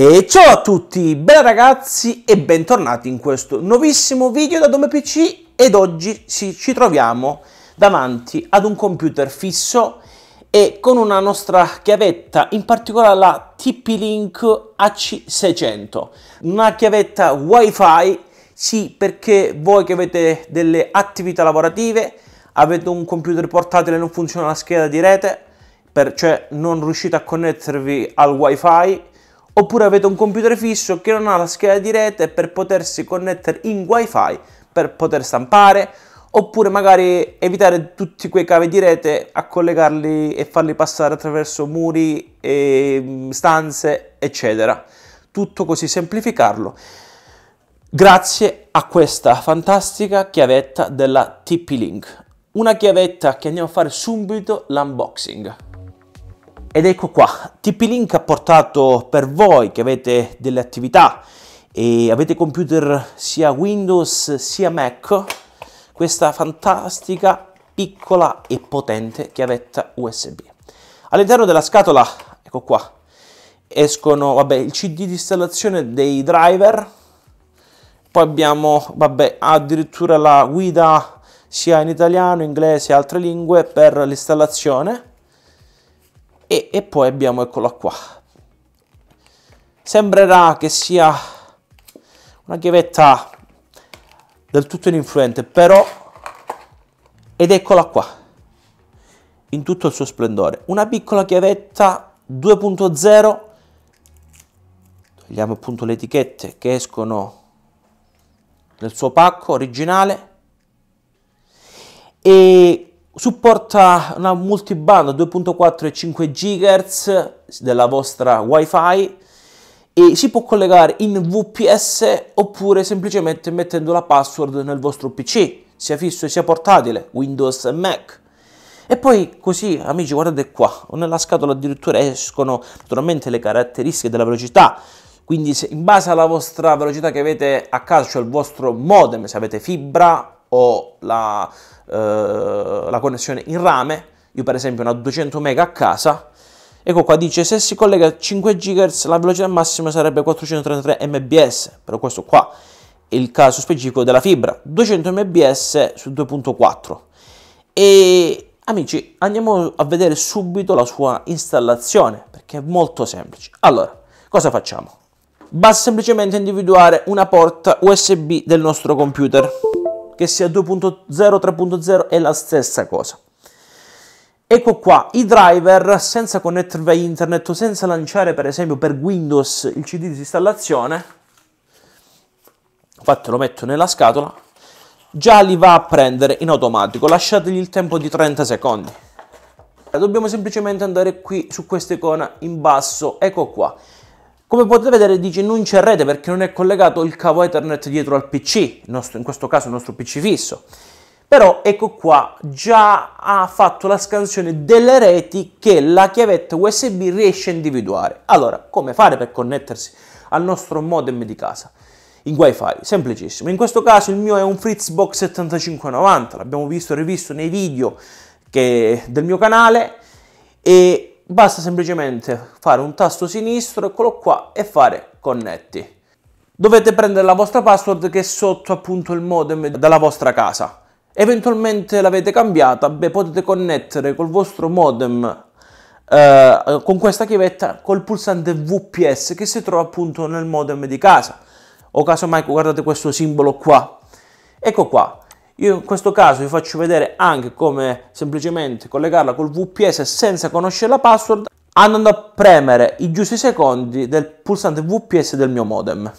E ciao a tutti, bella ragazzi e bentornati in questo nuovissimo video da Dome PC ed oggi ci troviamo davanti ad un computer fisso e con una nostra chiavetta, in particolare la TP-Link AC600, una chiavetta wifi, sì perché voi che avete delle attività lavorative, avete un computer portatile e non funziona la scheda di rete, per, cioè non riuscite a connettervi al wifi, oppure avete un computer fisso che non ha la scheda di rete per potersi connettere in wifi per poter stampare oppure magari evitare tutti quei cavi di rete a collegarli e farli passare attraverso muri e mm, stanze eccetera tutto così semplificarlo grazie a questa fantastica chiavetta della TP-Link una chiavetta che andiamo a fare subito l'unboxing ed ecco qua, TP-Link ha portato per voi che avete delle attività e avete computer sia Windows sia Mac questa fantastica piccola e potente chiavetta USB. All'interno della scatola, ecco qua, escono vabbè, il CD di installazione dei driver, poi abbiamo vabbè, addirittura la guida sia in italiano, inglese e altre lingue per l'installazione, e, e poi abbiamo eccola qua sembrerà che sia una chiavetta del tutto ininfluente però ed eccola qua in tutto il suo splendore una piccola chiavetta 2.0 togliamo appunto le etichette che escono nel suo pacco originale e supporta una multiband 2.4 e 5 GHz della vostra WiFi e si può collegare in VPS oppure semplicemente mettendo la password nel vostro PC, sia fisso sia portatile, Windows e Mac. E poi così, amici, guardate qua, nella scatola addirittura escono naturalmente le caratteristiche della velocità, quindi in base alla vostra velocità che avete a calcio, cioè il vostro modem, se avete fibra ho la, eh, la connessione in rame, io per esempio ho una 200 MB a casa, Ecco qua dice se si collega a 5 GHz la velocità massima sarebbe 433 mbs, però questo qua è il caso specifico della fibra, 200 mbs su 2.4. E amici, andiamo a vedere subito la sua installazione, perché è molto semplice. Allora, cosa facciamo? Basta semplicemente individuare una porta USB del nostro computer che sia 2.0, 3.0 è la stessa cosa. Ecco qua, i driver senza connettervi a internet o senza lanciare per esempio per Windows il CD di installazione, infatti lo metto nella scatola, già li va a prendere in automatico, lasciategli il tempo di 30 secondi. Dobbiamo semplicemente andare qui su questa icona in basso, ecco qua. Come potete vedere dice non c'è rete perché non è collegato il cavo Ethernet dietro al PC, nostro, in questo caso il nostro PC fisso. Però ecco qua, già ha fatto la scansione delle reti che la chiavetta USB riesce a individuare. Allora, come fare per connettersi al nostro modem di casa? In wifi, semplicissimo. In questo caso il mio è un Fritzbox 7590, l'abbiamo visto e rivisto nei video che, del mio canale e Basta semplicemente fare un tasto sinistro, eccolo qua, e fare connetti. Dovete prendere la vostra password che è sotto appunto il modem della vostra casa. Eventualmente l'avete cambiata, beh potete connettere col vostro modem eh, con questa chiavetta col pulsante VPS che si trova appunto nel modem di casa. O casomai guardate questo simbolo qua. Ecco qua, io in questo caso vi faccio vedere anche come semplicemente collegarla col VPS senza conoscere la password andando a premere i giusti secondi del pulsante VPS del mio modem.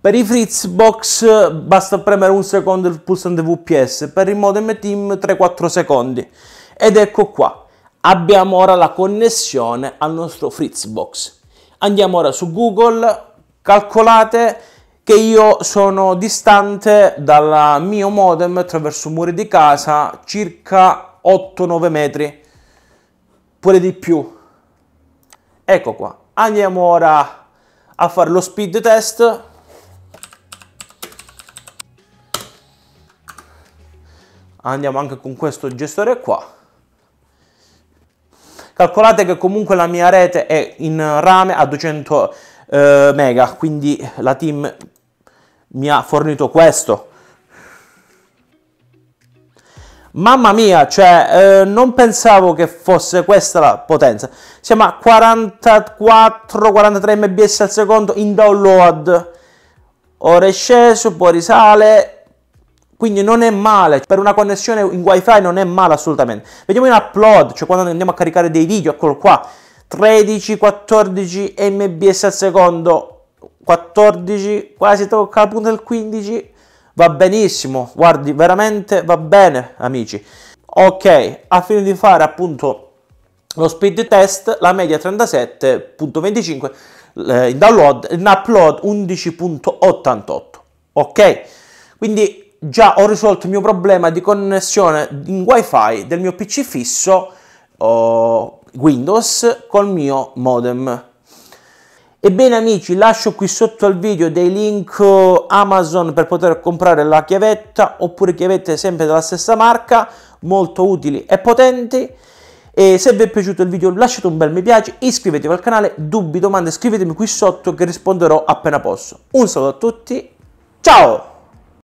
Per i Fritzbox basta premere un secondo il pulsante VPS, per il modem team 3-4 secondi. Ed ecco qua, abbiamo ora la connessione al nostro Fritzbox. Andiamo ora su Google, calcolate che io sono distante dal mio modem attraverso i muri di casa circa 8-9 metri, pure di più. Ecco qua, andiamo ora a fare lo speed test. Andiamo anche con questo gestore qua. Calcolate che comunque la mia rete è in rame a 200 eh, mega, quindi la team mi ha fornito questo. Mamma mia, cioè, eh, non pensavo che fosse questa la potenza. Siamo a 44-43 mbps al secondo in download. Ora è sceso, poi risale. Quindi non è male, per una connessione in wifi non è male assolutamente. Vediamo in upload, cioè quando andiamo a caricare dei video, eccolo qua, 13-14 mbs al secondo, 14, quasi tocca al punto del 15, va benissimo, guardi, veramente va bene amici. Ok, a fine di fare appunto lo speed test, la media 37.25, eh, in download, in upload 11.88, ok? Quindi già ho risolto il mio problema di connessione in wifi del mio pc fisso oh, Windows col mio modem. Ebbene amici, lascio qui sotto al video dei link Amazon per poter comprare la chiavetta oppure chiavette sempre della stessa marca, molto utili e potenti. E se vi è piaciuto il video lasciate un bel mi piace, iscrivetevi al canale, dubbi, domande scrivetemi qui sotto che risponderò appena posso. Un saluto a tutti, ciao!